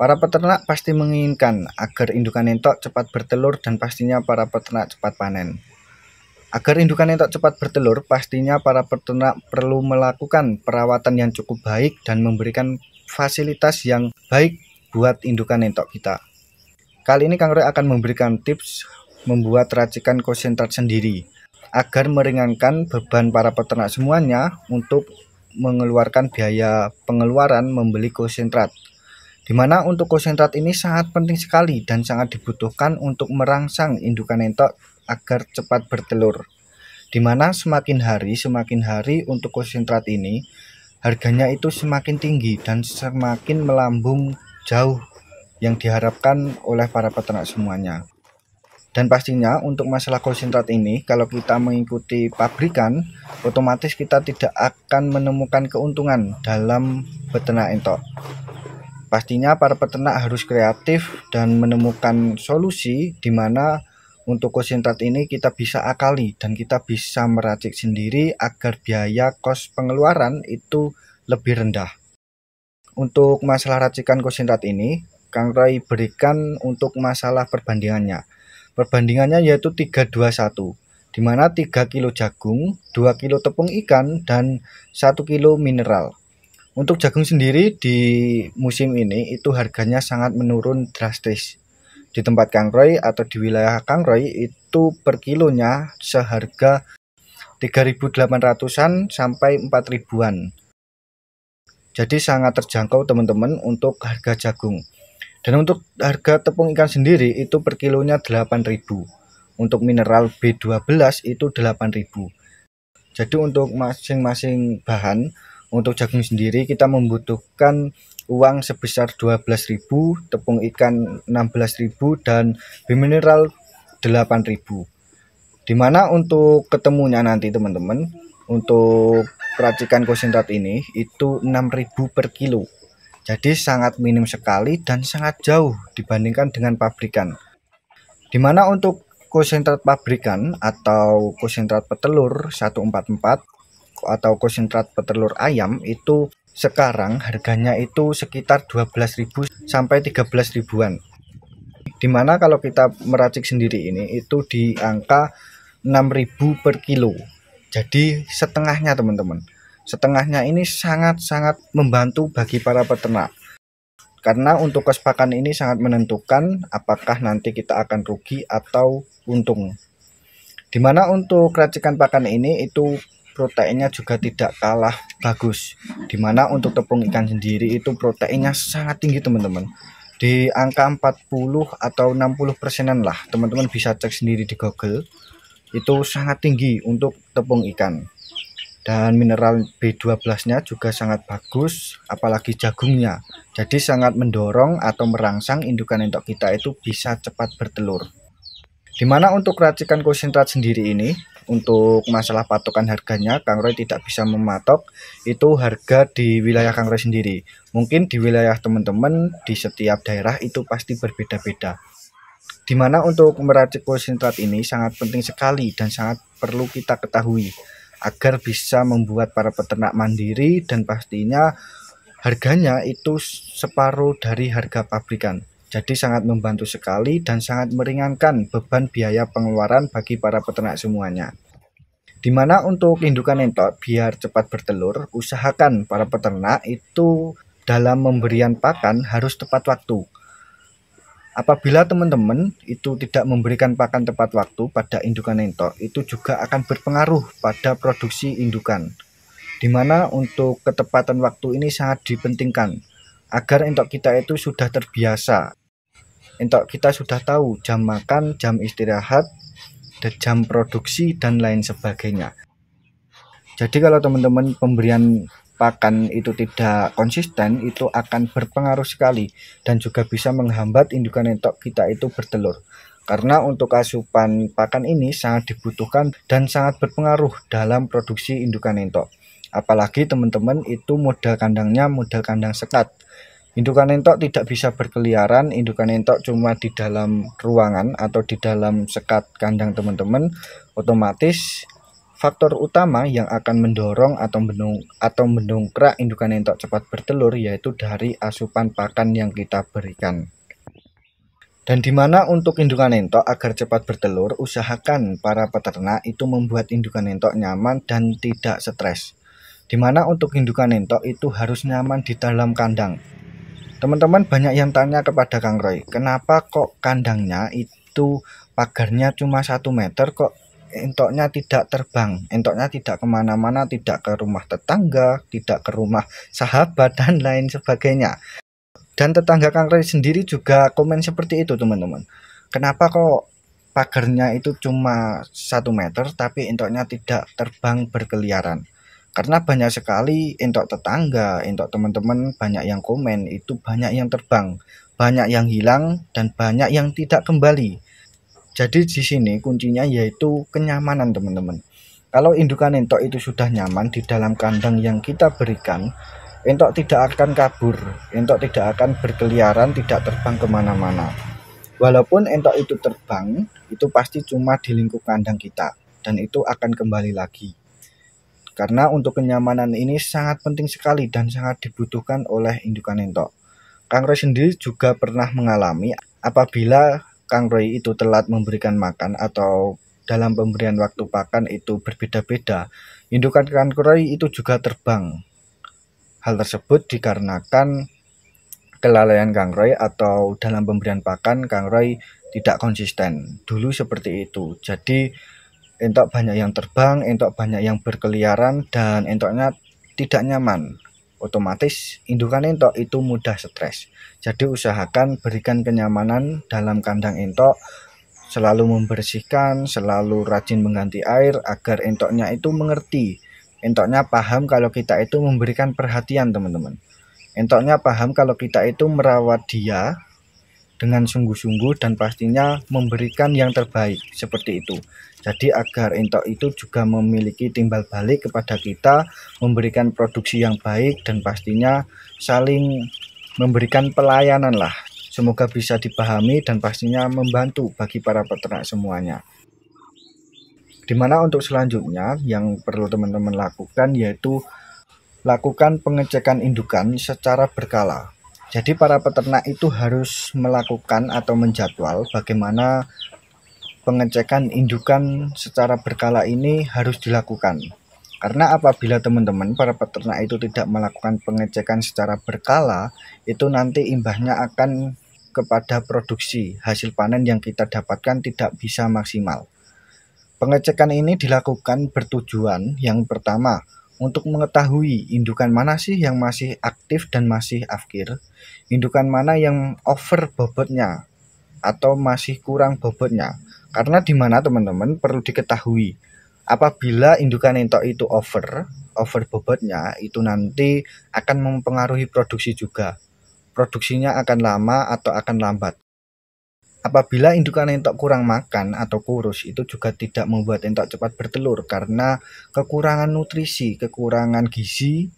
Para peternak pasti menginginkan agar indukan entok cepat bertelur dan pastinya para peternak cepat panen. Agar indukan entok cepat bertelur, pastinya para peternak perlu melakukan perawatan yang cukup baik dan memberikan fasilitas yang baik buat indukan entok kita. Kali ini Kang Roy akan memberikan tips membuat racikan konsentrat sendiri agar meringankan beban para peternak semuanya untuk mengeluarkan biaya pengeluaran membeli konsentrat Dimana untuk konsentrat ini sangat penting sekali dan sangat dibutuhkan untuk merangsang indukan entok agar cepat bertelur. Dimana semakin hari semakin hari untuk konsentrat ini harganya itu semakin tinggi dan semakin melambung jauh yang diharapkan oleh para peternak semuanya. Dan pastinya untuk masalah konsentrat ini kalau kita mengikuti pabrikan otomatis kita tidak akan menemukan keuntungan dalam beternak entok. Pastinya para peternak harus kreatif dan menemukan solusi di mana untuk konsentrat ini kita bisa akali dan kita bisa meracik sendiri agar biaya kos pengeluaran itu lebih rendah. Untuk masalah racikan konsentrat ini, Kang Roy berikan untuk masalah perbandingannya. Perbandingannya yaitu 321, di mana 3 kilo jagung, 2 kilo tepung ikan, dan 1 kilo mineral. Untuk jagung sendiri di musim ini itu harganya sangat menurun drastis. Di tempat Kang Roy atau di wilayah Kang Roy itu per kilonya seharga 3.800-an sampai 4.000-an. Jadi sangat terjangkau teman-teman untuk harga jagung. Dan untuk harga tepung ikan sendiri itu per kilonya 8.000. Untuk mineral B12 itu 8.000. Jadi untuk masing-masing bahan untuk jagung sendiri kita membutuhkan uang sebesar 12.000, tepung ikan 16.000 dan bimineral 8.000. Dimana untuk ketemunya nanti teman-teman, untuk peracikan konsentrat ini itu 6.000 per kilo. Jadi sangat minim sekali dan sangat jauh dibandingkan dengan pabrikan. Dimana untuk konsentrat pabrikan atau konsentrat petelur 144 atau konsentrat petelur ayam itu sekarang harganya itu sekitar 12.000 sampai 13 ribuan dimana kalau kita meracik sendiri ini itu di angka 6.000 per kilo jadi setengahnya teman-teman setengahnya ini sangat-sangat membantu bagi para peternak karena untuk kesepakan ini sangat menentukan apakah nanti kita akan rugi atau untung dimana untuk racikan pakan ini itu proteinnya juga tidak kalah bagus dimana untuk tepung ikan sendiri itu proteinnya sangat tinggi teman-teman di angka 40 atau 60 persenan lah teman-teman bisa cek sendiri di google itu sangat tinggi untuk tepung ikan dan mineral B12 nya juga sangat bagus apalagi jagungnya jadi sangat mendorong atau merangsang indukan entok kita itu bisa cepat bertelur dimana untuk racikan konsentrat sendiri ini untuk masalah patokan harganya Kang Roy tidak bisa mematok itu harga di wilayah Kang Roy sendiri mungkin di wilayah teman-teman di setiap daerah itu pasti berbeda-beda dimana untuk meracik konsentrat ini sangat penting sekali dan sangat perlu kita ketahui agar bisa membuat para peternak mandiri dan pastinya harganya itu separuh dari harga pabrikan jadi sangat membantu sekali dan sangat meringankan beban biaya pengeluaran bagi para peternak semuanya. Dimana untuk indukan entok biar cepat bertelur, usahakan para peternak itu dalam memberian pakan harus tepat waktu. Apabila teman-teman itu tidak memberikan pakan tepat waktu pada indukan entok, itu juga akan berpengaruh pada produksi indukan. Dimana untuk ketepatan waktu ini sangat dipentingkan agar entok kita itu sudah terbiasa Entok kita sudah tahu jam makan, jam istirahat, dan jam produksi dan lain sebagainya. Jadi kalau teman-teman pemberian pakan itu tidak konsisten itu akan berpengaruh sekali dan juga bisa menghambat indukan entok kita itu bertelur. Karena untuk asupan pakan ini sangat dibutuhkan dan sangat berpengaruh dalam produksi indukan entok apalagi teman-teman itu modal kandangnya modal kandang sekat Indukan entok tidak bisa berkeliaran, indukan entok cuma di dalam ruangan atau di dalam sekat kandang teman-teman. Otomatis faktor utama yang akan mendorong atau mendung atau mendongkrak indukan entok cepat bertelur yaitu dari asupan pakan yang kita berikan. Dan di mana untuk indukan entok agar cepat bertelur, usahakan para peternak itu membuat indukan entok nyaman dan tidak stres. Di mana untuk indukan entok itu harus nyaman di dalam kandang. Teman-teman banyak yang tanya kepada Kang Roy, kenapa kok kandangnya itu pagarnya cuma satu meter kok entoknya tidak terbang, entoknya tidak kemana-mana, tidak ke rumah tetangga, tidak ke rumah sahabat dan lain sebagainya. Dan tetangga Kang Roy sendiri juga komen seperti itu teman-teman. Kenapa kok pagarnya itu cuma satu meter tapi entoknya tidak terbang berkeliaran? karena banyak sekali entok tetangga, entok teman-teman banyak yang komen itu banyak yang terbang, banyak yang hilang dan banyak yang tidak kembali. Jadi di sini kuncinya yaitu kenyamanan teman-teman. Kalau indukan entok itu sudah nyaman di dalam kandang yang kita berikan, entok tidak akan kabur, entok tidak akan berkeliaran, tidak terbang kemana-mana. Walaupun entok itu terbang, itu pasti cuma di lingkup kandang kita dan itu akan kembali lagi. Karena untuk kenyamanan ini sangat penting sekali dan sangat dibutuhkan oleh indukan entok. Kang Roy sendiri juga pernah mengalami apabila Kang Roy itu telat memberikan makan atau dalam pemberian waktu pakan itu berbeda-beda. Indukan Kang Roy itu juga terbang. Hal tersebut dikarenakan kelalaian Kang Roy atau dalam pemberian pakan Kang Roy tidak konsisten. Dulu seperti itu. Jadi entok banyak yang terbang, entok banyak yang berkeliaran dan entoknya tidak nyaman. Otomatis indukan entok itu mudah stres. Jadi usahakan berikan kenyamanan dalam kandang entok, selalu membersihkan, selalu rajin mengganti air agar entoknya itu mengerti. Entoknya paham kalau kita itu memberikan perhatian, teman-teman. Entoknya paham kalau kita itu merawat dia dengan sungguh-sungguh dan pastinya memberikan yang terbaik seperti itu. Jadi agar intok itu juga memiliki timbal balik kepada kita, memberikan produksi yang baik dan pastinya saling memberikan pelayanan lah. Semoga bisa dipahami dan pastinya membantu bagi para peternak semuanya. Dimana untuk selanjutnya yang perlu teman-teman lakukan yaitu lakukan pengecekan indukan secara berkala jadi para peternak itu harus melakukan atau menjadwal bagaimana pengecekan indukan secara berkala ini harus dilakukan. Karena apabila teman-teman para peternak itu tidak melakukan pengecekan secara berkala, itu nanti imbahnya akan kepada produksi hasil panen yang kita dapatkan tidak bisa maksimal. Pengecekan ini dilakukan bertujuan yang pertama untuk mengetahui indukan mana sih yang masih aktif dan masih afkir, indukan mana yang over bobotnya atau masih kurang bobotnya. Karena di mana teman-teman perlu diketahui apabila indukan entok itu over, over bobotnya itu nanti akan mempengaruhi produksi juga. Produksinya akan lama atau akan lambat Apabila indukan entok kurang makan atau kurus itu juga tidak membuat entok cepat bertelur karena kekurangan nutrisi, kekurangan gizi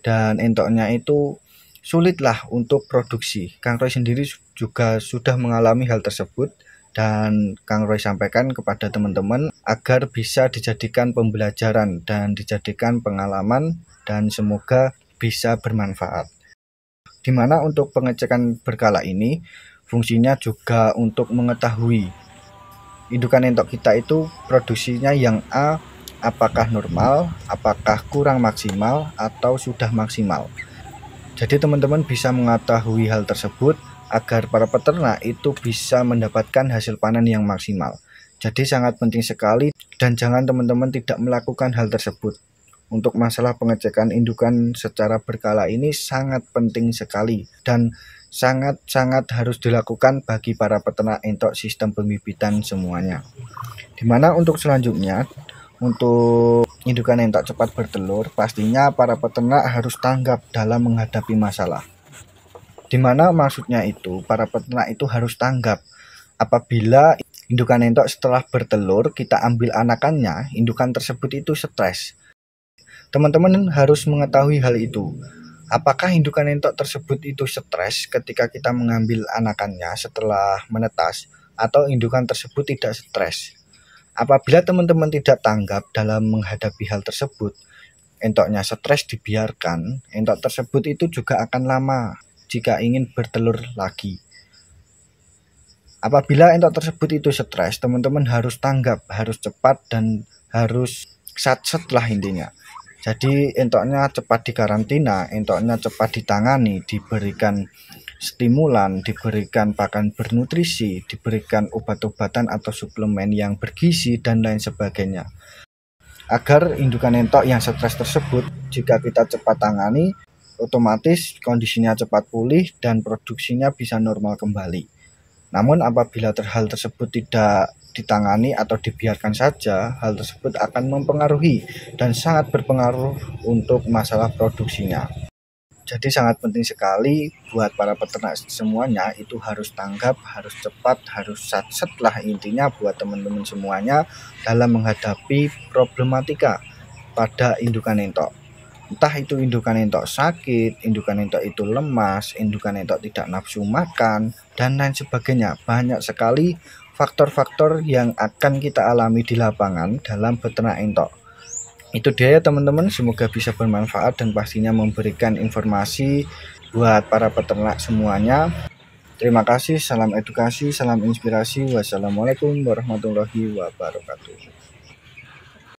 dan entoknya itu sulitlah untuk produksi. Kang Roy sendiri juga sudah mengalami hal tersebut dan Kang Roy sampaikan kepada teman-teman agar bisa dijadikan pembelajaran dan dijadikan pengalaman dan semoga bisa bermanfaat. Dimana untuk pengecekan berkala ini fungsinya juga untuk mengetahui indukan entok kita itu produksinya yang A apakah normal, apakah kurang maksimal atau sudah maksimal. Jadi teman-teman bisa mengetahui hal tersebut agar para peternak itu bisa mendapatkan hasil panen yang maksimal. Jadi sangat penting sekali dan jangan teman-teman tidak melakukan hal tersebut. Untuk masalah pengecekan indukan secara berkala ini sangat penting sekali dan sangat-sangat harus dilakukan bagi para peternak entok sistem pembibitan semuanya. Dimana untuk selanjutnya, untuk indukan entok cepat bertelur, pastinya para peternak harus tanggap dalam menghadapi masalah. Dimana maksudnya itu, para peternak itu harus tanggap apabila indukan entok setelah bertelur kita ambil anakannya, indukan tersebut itu stres. Teman-teman harus mengetahui hal itu Apakah indukan entok tersebut itu stres ketika kita mengambil anakannya setelah menetas atau indukan tersebut tidak stres? Apabila teman-teman tidak tanggap dalam menghadapi hal tersebut, entoknya stres dibiarkan, entok tersebut itu juga akan lama jika ingin bertelur lagi. Apabila entok tersebut itu stres, teman-teman harus tanggap, harus cepat dan harus sat-set lah intinya. Jadi entoknya cepat dikarantina, entoknya cepat ditangani, diberikan stimulan, diberikan pakan bernutrisi, diberikan obat-obatan atau suplemen yang bergizi dan lain sebagainya. Agar indukan entok yang stres tersebut jika kita cepat tangani, otomatis kondisinya cepat pulih dan produksinya bisa normal kembali. Namun apabila hal tersebut tidak ditangani atau dibiarkan saja, hal tersebut akan mempengaruhi dan sangat berpengaruh untuk masalah produksinya. Jadi sangat penting sekali buat para peternak semuanya itu harus tanggap, harus cepat, harus sat-set lah intinya buat teman-teman semuanya dalam menghadapi problematika pada indukan entok entah itu indukan entok sakit, indukan entok itu lemas, indukan entok tidak nafsu makan dan lain sebagainya. Banyak sekali faktor-faktor yang akan kita alami di lapangan dalam beternak entok. Itu dia ya teman-teman, semoga bisa bermanfaat dan pastinya memberikan informasi buat para peternak semuanya. Terima kasih, salam edukasi, salam inspirasi. Wassalamualaikum warahmatullahi wabarakatuh.